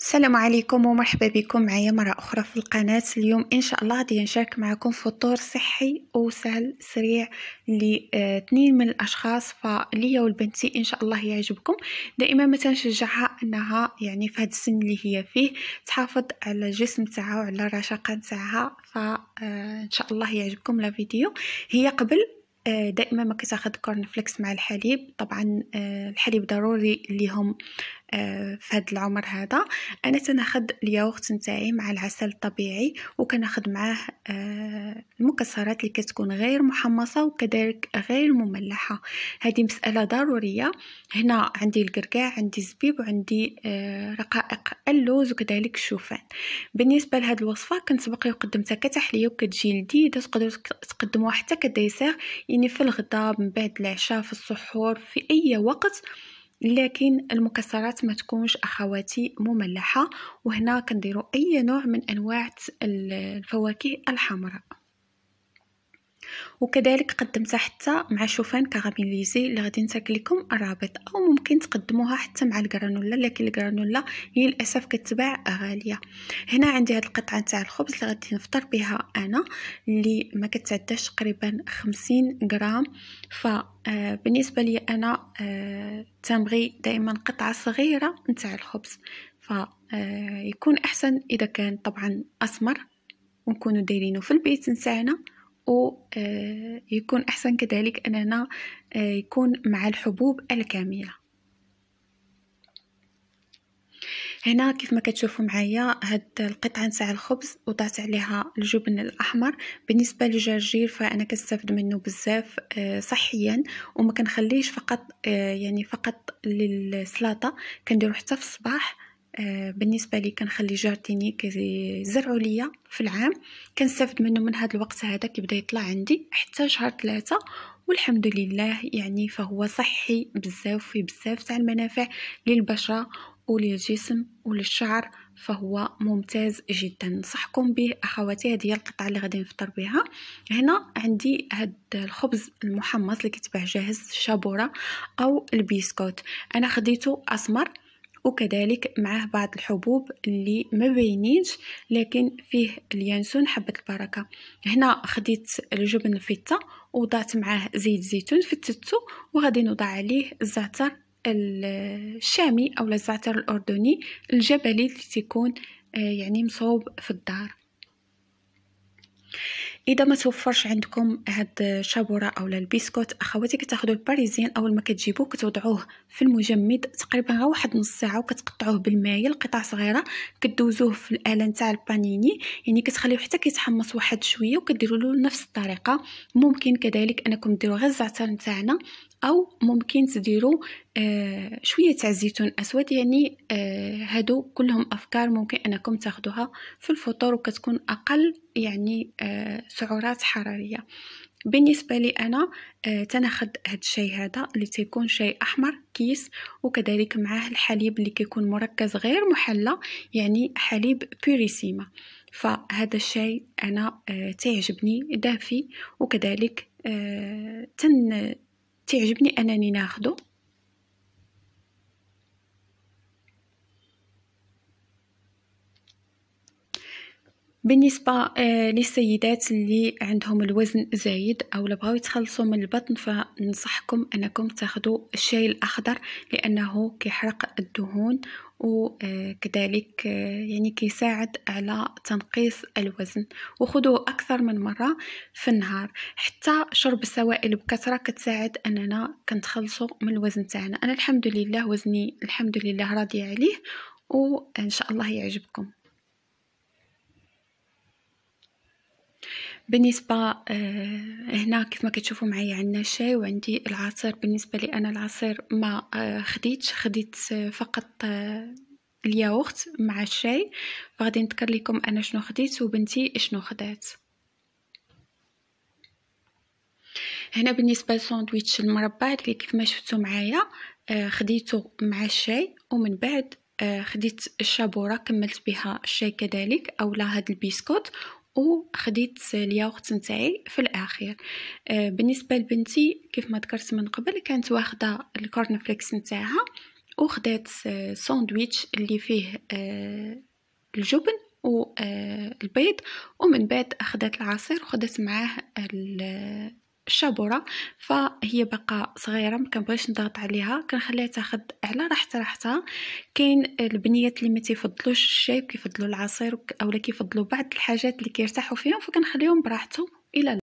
السلام عليكم ومرحبا بكم معايا مرة أخرى في القناة اليوم إن شاء الله غادي نشارك معكم فطور صحي وسهل سريع لاثنين من الأشخاص فليا والبنتي إن شاء الله يعجبكم دائما ما تنشجعها أنها يعني في هذا السن اللي هي فيه تحافظ على الجسم تاعها وعلى الرشاقة تاعها فإن آه، شاء الله يعجبكم لا فيديو هي قبل آه، دائما ما كتاخد كورن فليكس مع الحليب طبعا آه، الحليب ضروري ليهم آه، في هذا العمر هذا انا تناخد الياغورت نتاعي مع العسل الطبيعي وكناخد معاه آه، المكسرات اللي كتكون غير محمصه وكذلك غير مملحه هذه مساله ضروريه هنا عندي القرقاع عندي الزبيب وعندي آه، رقائق اللوز وكذلك الشوفان بالنسبه لهذه الوصفه كنت لي وقدمتها كتحليه وكتجي لذيذه تقدروا تقدموها حتى كديسير يعني في الغداء من بعد العشاء في السحور في اي وقت لكن المكسرات ما تكونش اخواتي مملحه وهنا كنديروا اي نوع من انواع الفواكه الحمراء وكذلك قدمتها حتى مع شوفان كاراميليزي اللي غادي نترك لكم الرابط او ممكن تقدموها حتى مع الكرانولا لكن الكرانولا هي للاسف كتباع غاليه هنا عندي هاد القطعه نتاع الخبز اللي غادي نفطر بها انا اللي ما كتعداش تقريبا 50 غرام فبالنسبه آه، لي انا آه، تنبغي دائما قطعه صغيره نتاع الخبز فيكون آه، احسن اذا كان طبعا اسمر ونكونوا دايرينه في البيت نتاعنا ويكون آه، أحسن كذلك أننا آه، يكون مع الحبوب الكاملة هنا كيف ما كتشوفوا معايا هاد القطعه نتاع الخبز وضعت عليها الجبن الاحمر بالنسبه للجرجير فانا كنستافد منه بزاف آه، صحيا وما كنخليش فقط يعني فقط للسلطه كنديرو حتى في الصباح آه، بالنسبه لي كنخلي جارتيني كيزرعوا ليا في العام كنستافد منه من هذا الوقت هذا كيبدا يطلع عندي حتى شهر ثلاثة والحمد لله يعني فهو صحي بزاف فيه بزاف تاع المنافع للبشره وللجسم وللشعر فهو ممتاز جدا نصحكم به اخواتي هذه هي القطعه اللي غادي نفطر بها هنا عندي هاد الخبز المحمص اللي كيتباع جاهز الشابوره او البيسكوت انا خديته اسمر وكذلك معاه بعض الحبوب اللي ما باينينش لكن فيه اليانسون حبة البركة هنا خديت الجبن فيتا وضعت معاه زيت زيتون فتتو وغادي نوضع عليه الزعتر الشامي او الزعتر الاردني الجبلي اللي تيكون آه، يعني مصوب في الدار اذا ما توفرش عندكم هاد الشابوره اولا البسكوت اخواتي كتاخذوا الباريزيان اول ما كتجيبوه كتوضعوه في المجمد تقريبا غير واحد نص ساعه وكتقطعوه بالمايل قطع صغيره كدوزوه في الاله نتاع البانيني يعني كتخليوه حتى كيتحمص واحد شويه وكديروا له نفس الطريقه ممكن كذلك انكم ديروا غير الزعتر نتاعنا او ممكن تديروا آه، شويه تاع الزيتون اسود يعني آه، هادو كلهم افكار ممكن انكم تاخدوها في الفطور وكتكون اقل يعني آه، سعرات حراريه بالنسبه لي انا تناخد تناخذ هاد الشاي هذا اللي تيكون شاي احمر كيس وكذلك معاه الحليب اللي كيكون مركز غير محلى يعني حليب بيريسيما فهذا الشاي انا تعجبني دافي وكذلك تن تعجبني انني ناخده بالنسبة آه، للسيدات اللي عندهم الوزن زايد أو بغاو يتخلصوا من البطن فننصحكم أنكم تاخدوا الشاي الأخضر لأنه كيحرق الدهون وكذلك آه، آه، يعني كيساعد على تنقيص الوزن وخذوه أكثر من مرة في النهار حتى شرب السوائل بكثرة كتساعد أننا كنتخلصوا من الوزن تاعنا أنا الحمد لله وزني الحمد لله راضية عليه وإن شاء الله يعجبكم بالنسبه آه، هنا كيف ما كتشوفوا معايا عندنا الشاي وعندي العصير بالنسبه لي انا العصير ما آه، خديتش خديت آه، فقط الياوخت الياغورت مع الشاي فغادي نذكر لكم انا شنو خديت وبنتي شنو خدات هنا بالنسبه للساندويتش المربع اللي كيف ما شفتوا معايا خديته مع الشاي ومن بعد خديت الشابوره كملت بها الشاي كذلك اولا هاد البسكوت وخديت الياغورت نتاعي في الاخير آه، بالنسبه لبنتي كيف ما ذكرت من قبل كانت واخده الكورن فليكس نتاعها وخدات آه، ساندويتش اللي فيه آه، الجبن والبيض ومن بعد اخذت العصير وخدت معاه الشابوره فهي باقا صغيره ما كنبغيش نضغط عليها كنخليها تاخد على راحتها راحتها كاين البنيات اللي ما تيفضلوش الشاي كيفضلوا العصير اولا كيفضلوا بعض الحاجات اللي كيرتاحوا فيهم فكنخليهم براحتهم الى